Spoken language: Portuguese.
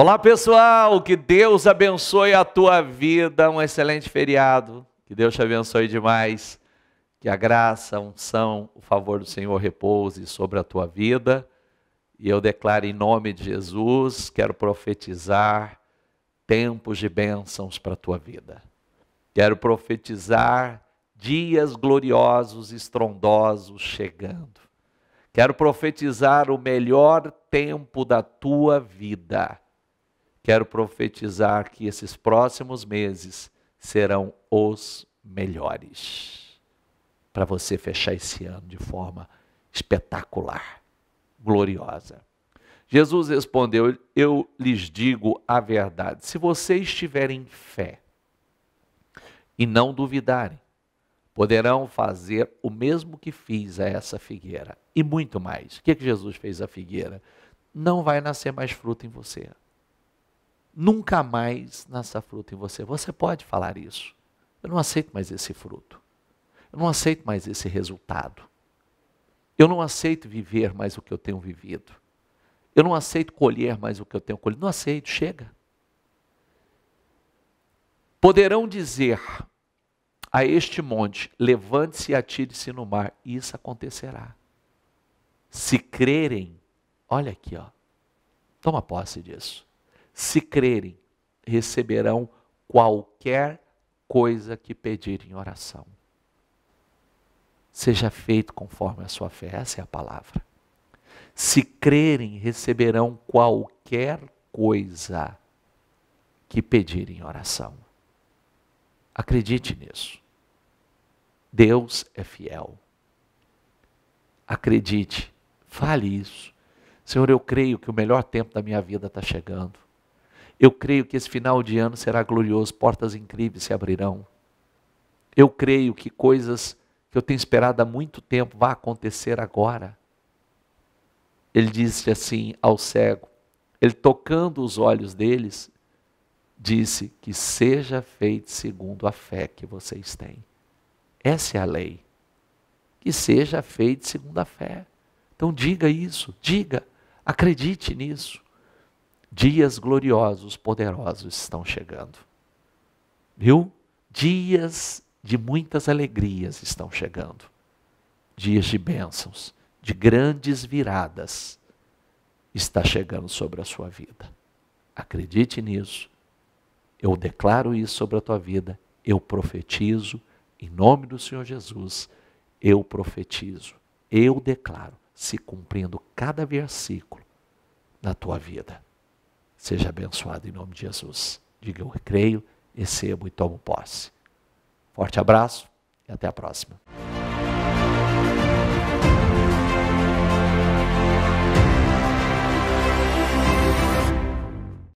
Olá pessoal, que Deus abençoe a tua vida, um excelente feriado, que Deus te abençoe demais, que a graça, a unção, o favor do Senhor repouse sobre a tua vida. E eu declaro em nome de Jesus, quero profetizar tempos de bênçãos para a tua vida. Quero profetizar dias gloriosos, estrondosos chegando. Quero profetizar o melhor tempo da tua vida quero profetizar que esses próximos meses serão os melhores para você fechar esse ano de forma espetacular, gloriosa. Jesus respondeu: Eu lhes digo a verdade. Se vocês tiverem fé e não duvidarem, poderão fazer o mesmo que fiz a essa figueira e muito mais. O que, é que Jesus fez à figueira? Não vai nascer mais fruto em você nunca mais nasça fruto em você. Você pode falar isso. Eu não aceito mais esse fruto. Eu não aceito mais esse resultado. Eu não aceito viver mais o que eu tenho vivido. Eu não aceito colher mais o que eu tenho colhido. Não aceito, chega. Poderão dizer a este monte: levante-se e atire-se no mar. E isso acontecerá. Se crerem, olha aqui, ó. Toma posse disso se crerem, receberão qualquer coisa que pedirem em oração. Seja feito conforme a sua fé, essa é a palavra. Se crerem, receberão qualquer coisa que pedirem em oração. Acredite nisso. Deus é fiel. Acredite, fale isso. Senhor, eu creio que o melhor tempo da minha vida está chegando. Eu creio que esse final de ano será glorioso, portas incríveis se abrirão. Eu creio que coisas que eu tenho esperado há muito tempo vão acontecer agora. Ele disse assim ao cego, ele tocando os olhos deles, disse que seja feito segundo a fé que vocês têm. Essa é a lei. Que seja feito segundo a fé. Então diga isso, diga, acredite nisso. Dias gloriosos, poderosos estão chegando. Viu? Dias de muitas alegrias estão chegando. Dias de bênçãos, de grandes viradas está chegando sobre a sua vida. Acredite nisso. Eu declaro isso sobre a tua vida. Eu profetizo em nome do Senhor Jesus. Eu profetizo. Eu declaro se cumprindo cada versículo na tua vida. Seja abençoado em nome de Jesus. Diga eu creio, recebo e tomo posse. Forte abraço e até a próxima.